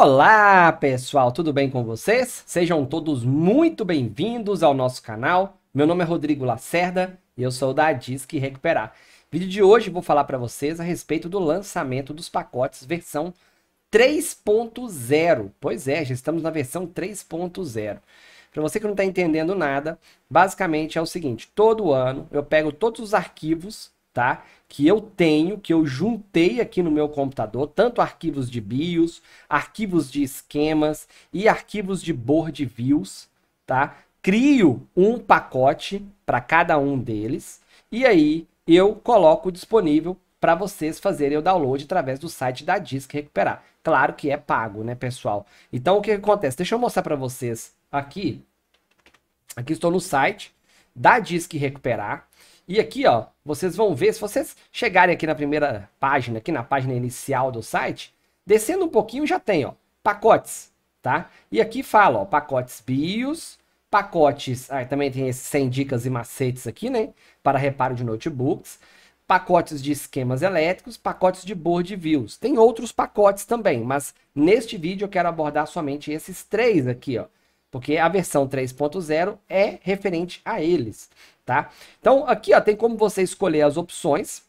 Olá pessoal, tudo bem com vocês? Sejam todos muito bem-vindos ao nosso canal. Meu nome é Rodrigo Lacerda e eu sou da Disque Recuperar. No vídeo de hoje vou falar para vocês a respeito do lançamento dos pacotes versão 3.0. Pois é, já estamos na versão 3.0. Para você que não está entendendo nada, basicamente é o seguinte: todo ano eu pego todos os arquivos tá? Que eu tenho, que eu juntei aqui no meu computador, tanto arquivos de BIOS, arquivos de esquemas e arquivos de board views, tá? Crio um pacote para cada um deles e aí eu coloco disponível para vocês fazerem o download através do site da Disque Recuperar. Claro que é pago, né, pessoal? Então o que, que acontece? Deixa eu mostrar para vocês aqui. Aqui estou no site da Disque Recuperar, e aqui, ó, vocês vão ver, se vocês chegarem aqui na primeira página, aqui na página inicial do site, descendo um pouquinho já tem, ó, pacotes, tá? E aqui fala, ó, pacotes bios, pacotes, ah, também tem esses 100 dicas e macetes aqui, né, para reparo de notebooks, pacotes de esquemas elétricos, pacotes de board views. Tem outros pacotes também, mas neste vídeo eu quero abordar somente esses três aqui, ó, porque a versão 3.0 é referente a eles, tá? Então aqui ó, tem como você escolher as opções.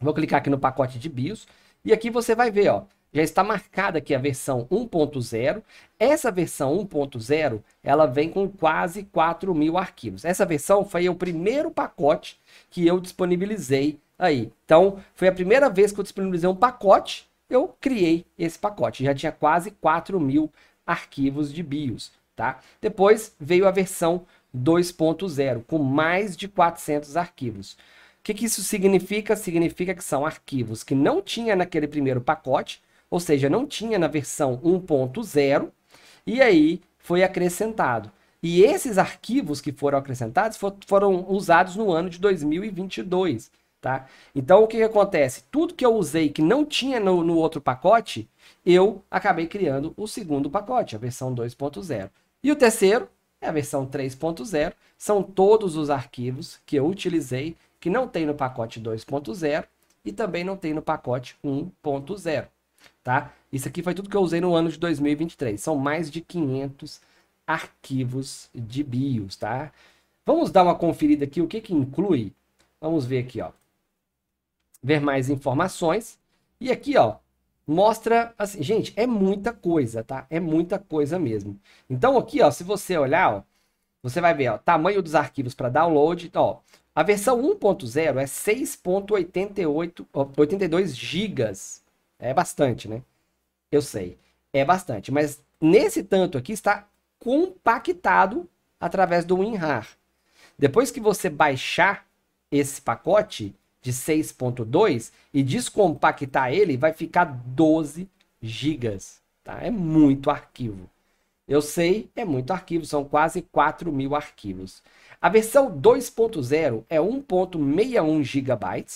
Vou clicar aqui no pacote de BIOS e aqui você vai ver, ó, já está marcada aqui a versão 1.0. Essa versão 1.0, ela vem com quase 4 mil arquivos. Essa versão foi o primeiro pacote que eu disponibilizei aí. Então, foi a primeira vez que eu disponibilizei um pacote, eu criei esse pacote. Já tinha quase 4 mil arquivos de BIOS. Tá? Depois veio a versão 2.0, com mais de 400 arquivos. O que, que isso significa? Significa que são arquivos que não tinha naquele primeiro pacote, ou seja, não tinha na versão 1.0, e aí foi acrescentado. E esses arquivos que foram acrescentados for, foram usados no ano de 2022, tá? Então o que, que acontece? Tudo que eu usei que não tinha no, no outro pacote, eu acabei criando o segundo pacote, a versão 2.0. E o terceiro é a versão 3.0, são todos os arquivos que eu utilizei que não tem no pacote 2.0 e também não tem no pacote 1.0, tá? Isso aqui foi tudo que eu usei no ano de 2023. São mais de 500 arquivos de BIOS, tá? Vamos dar uma conferida aqui o que que inclui. Vamos ver aqui, ó. Ver mais informações. E aqui, ó, mostra assim, gente, é muita coisa, tá? É muita coisa mesmo. Então aqui, ó, se você olhar, ó, você vai ver, ó, tamanho dos arquivos para download, então, ó. A versão 1.0 é 6.82 gigas. É bastante, né? Eu sei, é bastante, mas nesse tanto aqui está compactado através do WinRAR. Depois que você baixar esse pacote, de 6.2 e descompactar ele, vai ficar 12 gigas. Tá? É muito arquivo. Eu sei, é muito arquivo, são quase 4 mil arquivos. A versão 2.0 é 1.61 GB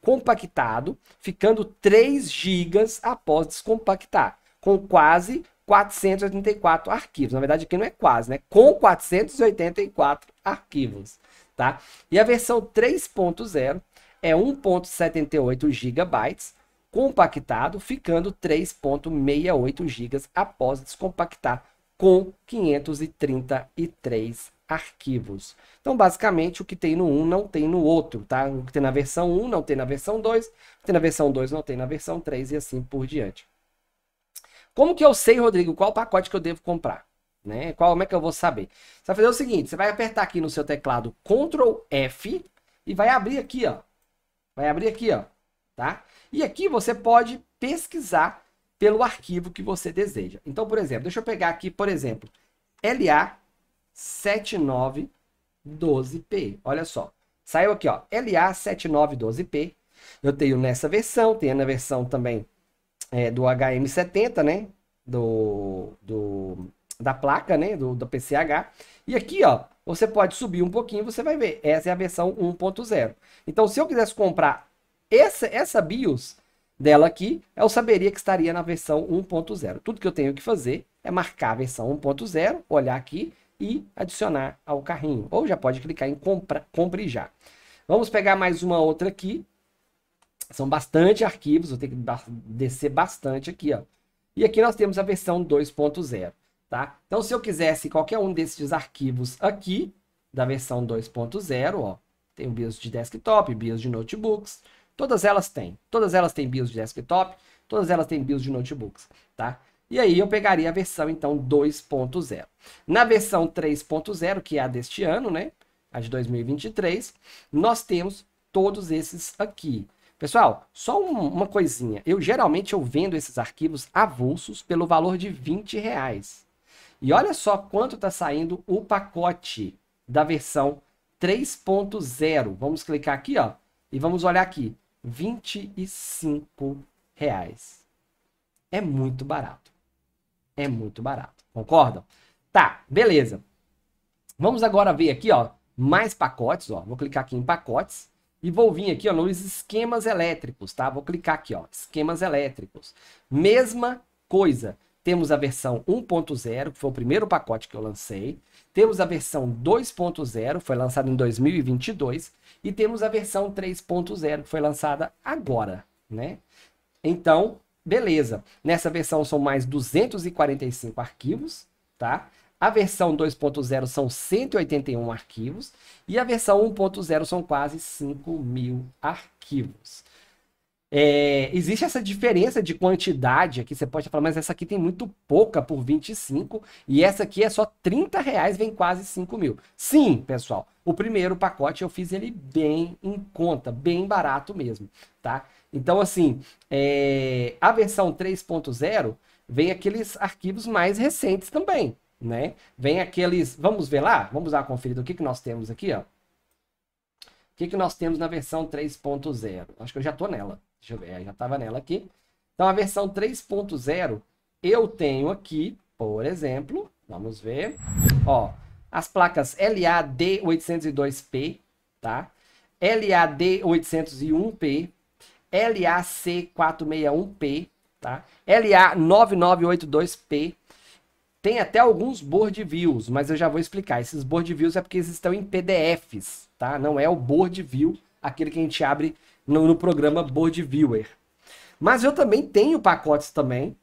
compactado, ficando 3 GB após descompactar, com quase 484 arquivos. Na verdade, aqui não é quase, né? Com 484 arquivos, tá? E a versão 3.0 é 1.78 gigabytes compactado, ficando 3.68 gigas após descompactar com 533 arquivos. Então, basicamente, o que tem no um não tem no outro, tá? O que tem na versão 1 não tem na versão 2, o que tem na versão 2 não tem na versão 3 e assim por diante. Como que eu sei, Rodrigo, qual pacote que eu devo comprar? Né? Qual, como é que eu vou saber? Você vai fazer o seguinte, você vai apertar aqui no seu teclado Ctrl F e vai abrir aqui, ó, Vai abrir aqui, ó, tá? E aqui você pode pesquisar pelo arquivo que você deseja. Então, por exemplo, deixa eu pegar aqui, por exemplo, LA7912P. Olha só, saiu aqui, ó, LA7912P. Eu tenho nessa versão, tenho na versão também é, do HM70, né? Do, do, da placa, né? Do, do PCH. E aqui, ó, você pode subir um pouquinho, você vai ver. Essa é a versão 1.0. Então, se eu quisesse comprar essa, essa BIOS dela aqui, eu saberia que estaria na versão 1.0. Tudo que eu tenho que fazer é marcar a versão 1.0, olhar aqui e adicionar ao carrinho. Ou já pode clicar em compra, compre já. Vamos pegar mais uma outra aqui. São bastante arquivos, vou ter que descer bastante aqui, ó. E aqui nós temos a versão 2.0 tá? Então, se eu quisesse qualquer um desses arquivos aqui, da versão 2.0, ó, tem o BIOS de desktop, BIOS de notebooks, todas elas têm. Todas elas têm BIOS de desktop, todas elas têm BIOS de notebooks, tá? E aí eu pegaria a versão, então, 2.0. Na versão 3.0, que é a deste ano, né? A de 2023, nós temos todos esses aqui. Pessoal, só um, uma coisinha. Eu geralmente eu vendo esses arquivos avulsos pelo valor de 20 reais. E olha só quanto está saindo o pacote da versão 3.0. Vamos clicar aqui, ó, e vamos olhar aqui. R$ 25. Reais. É muito barato. É muito barato. Concordam? Tá, beleza. Vamos agora ver aqui, ó, mais pacotes, ó. Vou clicar aqui em pacotes e vou vir aqui, ó, nos esquemas elétricos, tá? Vou clicar aqui, ó, esquemas elétricos. Mesma coisa. Temos a versão 1.0, que foi o primeiro pacote que eu lancei. Temos a versão 2.0, foi lançada em 2022. E temos a versão 3.0, que foi lançada agora, né? Então, beleza. Nessa versão são mais 245 arquivos, tá? A versão 2.0 são 181 arquivos. E a versão 1.0 são quase 5 mil arquivos. É, existe essa diferença de quantidade aqui. Você pode falar, mas essa aqui tem muito pouca por 25 e essa aqui é só 30 reais, vem quase 5 mil. Sim, pessoal, o primeiro pacote eu fiz ele bem em conta, bem barato mesmo, tá? Então, assim, é, a versão 3.0 vem aqueles arquivos mais recentes também, né? Vem aqueles. Vamos ver lá? Vamos dar uma conferida. O que, que nós temos aqui, ó? O que, que nós temos na versão 3.0? Acho que eu já tô nela. Deixa eu ver, é, já estava nela aqui. Então, a versão 3.0, eu tenho aqui, por exemplo, vamos ver, ó, as placas LAD802P, tá? LAD801P, LAC461P, tá? LA9982P. Tem até alguns board views, mas eu já vou explicar. Esses board views é porque eles estão em PDFs, tá? Não é o board view aquele que a gente abre no, no programa Board Viewer. Mas eu também tenho pacotes também,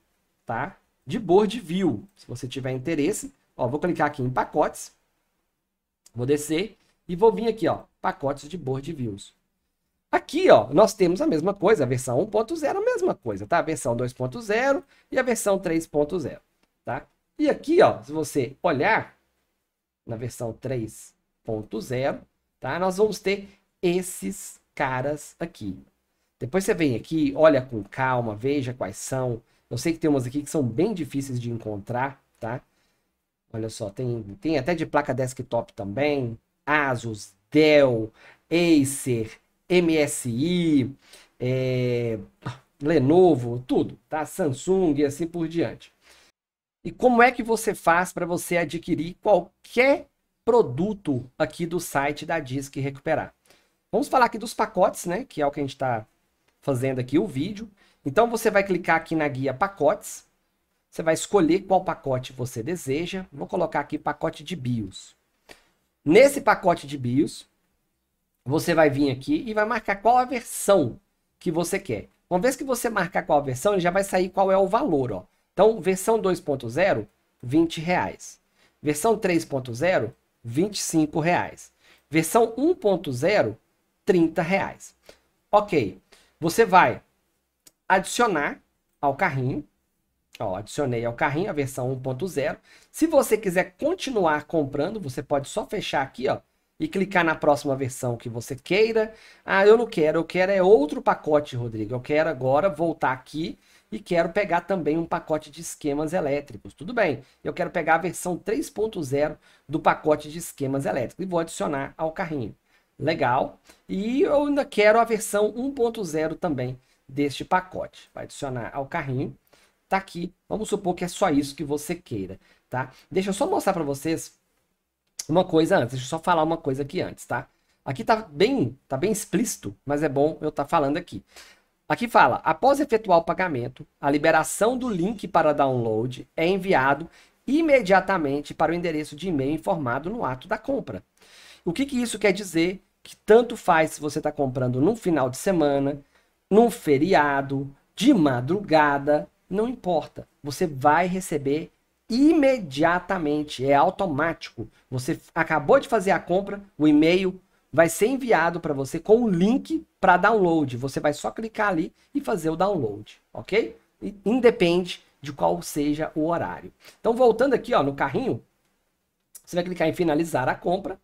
tá? De Board View. Se você tiver interesse, ó, vou clicar aqui em pacotes. Vou descer e vou vir aqui, ó, pacotes de Board Views. Aqui, ó, nós temos a mesma coisa, a versão 1.0 a mesma coisa, tá? A versão 2.0 e a versão 3.0, tá? E aqui, ó, se você olhar na versão 3.0, tá? Nós vamos ter esses caras aqui. Depois você vem aqui, olha com calma, veja quais são. Eu sei que tem umas aqui que são bem difíceis de encontrar, tá? Olha só, tem, tem até de placa desktop também. Asus, Dell, Acer, MSI, é, Lenovo, tudo, tá? Samsung e assim por diante. E como é que você faz para você adquirir qualquer produto aqui do site da Disque Recuperar? Vamos falar aqui dos pacotes, né? Que é o que a gente está fazendo aqui o vídeo. Então você vai clicar aqui na guia pacotes. Você vai escolher qual pacote você deseja. Vou colocar aqui pacote de BIOS. Nesse pacote de BIOS, você vai vir aqui e vai marcar qual a versão que você quer. Uma vez que você marcar qual a versão, ele já vai sair qual é o valor. Ó. Então, versão 2.0, 20 reais. Versão 3.0, 25 reais. Versão 1.0, 30 reais. Ok, você vai adicionar ao carrinho. Ó, adicionei ao carrinho a versão 1.0. Se você quiser continuar comprando, você pode só fechar aqui, ó, e clicar na próxima versão que você queira. Ah, eu não quero, eu quero é outro pacote, Rodrigo. Eu quero agora voltar aqui e quero pegar também um pacote de esquemas elétricos. Tudo bem, eu quero pegar a versão 3.0 do pacote de esquemas elétricos e vou adicionar ao carrinho. Legal. E eu ainda quero a versão 1.0 também deste pacote. Vai adicionar ao carrinho. Tá aqui. Vamos supor que é só isso que você queira, tá? Deixa eu só mostrar para vocês uma coisa antes. Deixa eu só falar uma coisa aqui antes, tá? Aqui tá bem, tá bem explícito, mas é bom eu estar tá falando aqui. Aqui fala: após efetuar o pagamento, a liberação do link para download é enviado imediatamente para o endereço de e-mail informado no ato da compra. O que, que isso quer dizer? Que tanto faz se você está comprando num final de semana, num feriado, de madrugada, não importa. Você vai receber imediatamente, é automático. Você acabou de fazer a compra, o e-mail vai ser enviado para você com o link para download. Você vai só clicar ali e fazer o download, ok? Independe de qual seja o horário. Então, voltando aqui ó, no carrinho, você vai clicar em finalizar a compra.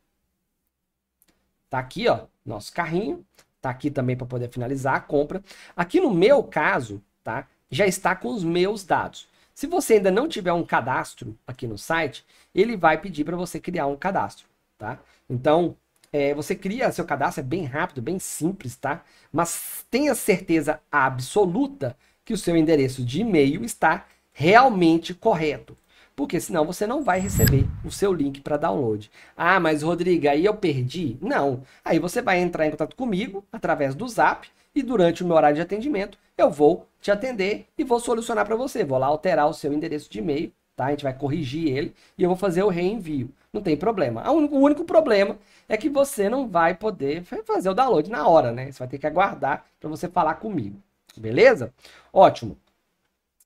Tá aqui, ó, nosso carrinho. Tá aqui também para poder finalizar a compra. Aqui no meu caso, tá? Já está com os meus dados. Se você ainda não tiver um cadastro aqui no site, ele vai pedir para você criar um cadastro, tá? Então, é, você cria seu cadastro, é bem rápido, bem simples, tá? Mas tenha certeza absoluta que o seu endereço de e-mail está realmente correto. Porque senão você não vai receber o seu link para download. Ah, mas Rodrigo, aí eu perdi? Não. Aí você vai entrar em contato comigo através do Zap e durante o meu horário de atendimento eu vou te atender e vou solucionar para você. Vou lá alterar o seu endereço de e-mail, tá? A gente vai corrigir ele e eu vou fazer o reenvio. Não tem problema. O único, problema é que você não vai poder fazer o download na hora, né? Você vai ter que aguardar para você falar comigo. Beleza? Ótimo.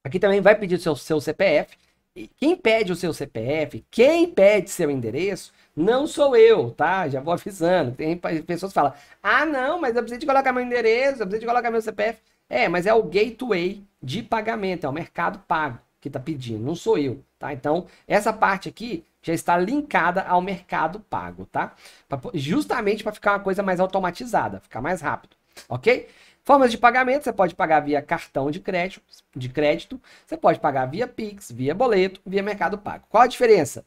Aqui também vai pedir o seu, seu CPF quem pede o seu CPF, quem pede seu endereço, não sou eu, tá? Já vou avisando. Tem pessoas que falam: ah, não, mas eu preciso de colocar meu endereço, eu preciso de colocar meu CPF. É, mas é o gateway de pagamento, é o mercado pago que está pedindo, não sou eu, tá? Então, essa parte aqui já está linkada ao mercado pago, tá? justamente para ficar uma coisa mais automatizada, ficar mais rápido, ok? Formas de pagamento, você pode pagar via cartão de crédito, de crédito, você pode pagar via Pix, via boleto, via Mercado Pago. Qual a diferença?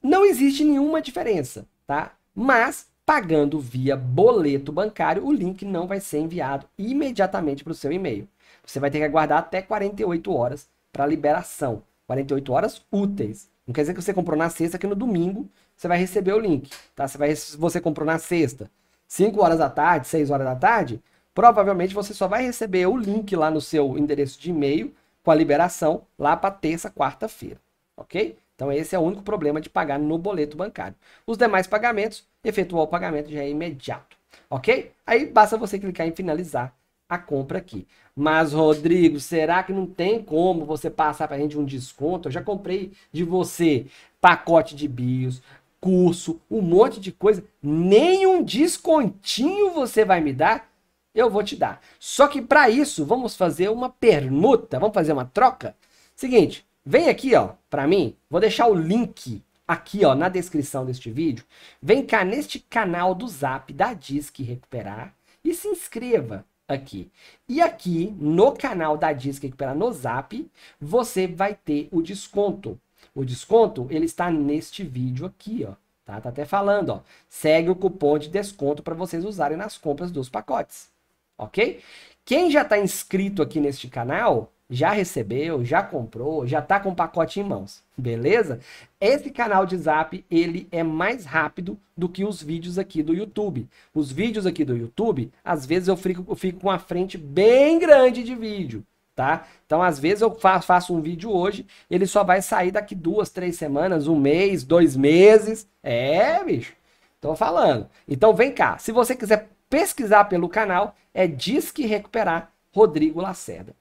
Não existe nenhuma diferença, tá? Mas pagando via boleto bancário, o link não vai ser enviado imediatamente para o seu e-mail. Você vai ter que aguardar até 48 horas para liberação. 48 horas úteis. Não quer dizer que você comprou na sexta que no domingo você vai receber o link, tá? Você vai você comprou na sexta, 5 horas da tarde, 6 horas da tarde, provavelmente você só vai receber o link lá no seu endereço de e-mail com a liberação lá para terça, quarta-feira, ok? Então esse é o único problema de pagar no boleto bancário. Os demais pagamentos, efetuar o pagamento já é imediato, ok? Aí basta você clicar em finalizar a compra aqui. Mas, Rodrigo, será que não tem como você passar para a gente um desconto? Eu já comprei de você pacote de bios, curso, um monte de coisa. Nem um descontinho você vai me dar? eu vou te dar. Só que para isso, vamos fazer uma permuta, vamos fazer uma troca. Seguinte, vem aqui, ó, para mim, vou deixar o link aqui, ó, na descrição deste vídeo. Vem cá neste canal do Zap da Disque Recuperar e se inscreva aqui. E aqui no canal da Disque Recuperar no Zap, você vai ter o desconto. O desconto, ele está neste vídeo aqui, ó. Tá, tá até falando, ó. Segue o cupom de desconto para vocês usarem nas compras dos pacotes ok? Quem já está inscrito aqui neste canal, já recebeu, já comprou, já está com o pacote em mãos, beleza? Esse canal de zap, ele é mais rápido do que os vídeos aqui do YouTube. Os vídeos aqui do YouTube, às vezes eu fico, eu fico com a frente bem grande de vídeo, tá? Então, às vezes eu faço um vídeo hoje, ele só vai sair daqui duas, três semanas, um mês, dois meses. É, bicho, tô falando. Então, vem cá, se você quiser pesquisar pelo canal é Disque Recuperar Rodrigo Lacerda.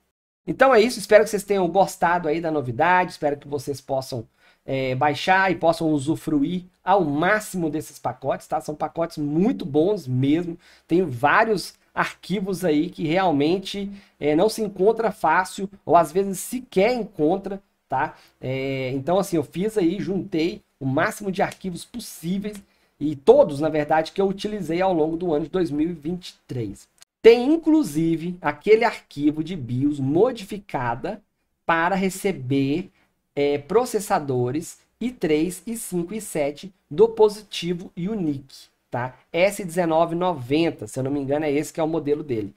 Então é isso, espero que vocês tenham gostado aí da novidade, espero que vocês possam é, baixar e possam usufruir ao máximo desses pacotes, tá? São pacotes muito bons mesmo, tem vários arquivos aí que realmente é, não se encontra fácil ou às vezes sequer encontra, tá? É, então assim, eu fiz aí, juntei o máximo de arquivos possíveis e todos, na verdade, que eu utilizei ao longo do ano de 2023. Tem inclusive aquele arquivo de BIOS modificada para receber é, processadores i3, i5 e i7 do positivo Unique, tá? S1990, se eu não me engano, é esse que é o modelo dele.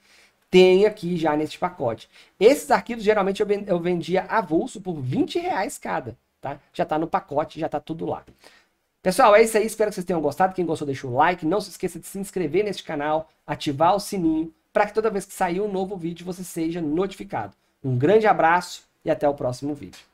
Tem aqui já neste pacote. Esses arquivos geralmente eu vendia avulso por 20 reais cada, tá? Já tá no pacote, já tá tudo lá. Pessoal, é isso aí. Espero que vocês tenham gostado. Quem gostou, deixa o like. Não se esqueça de se inscrever neste canal, ativar o sininho, para que toda vez que sair um novo vídeo você seja notificado. Um grande abraço e até o próximo vídeo.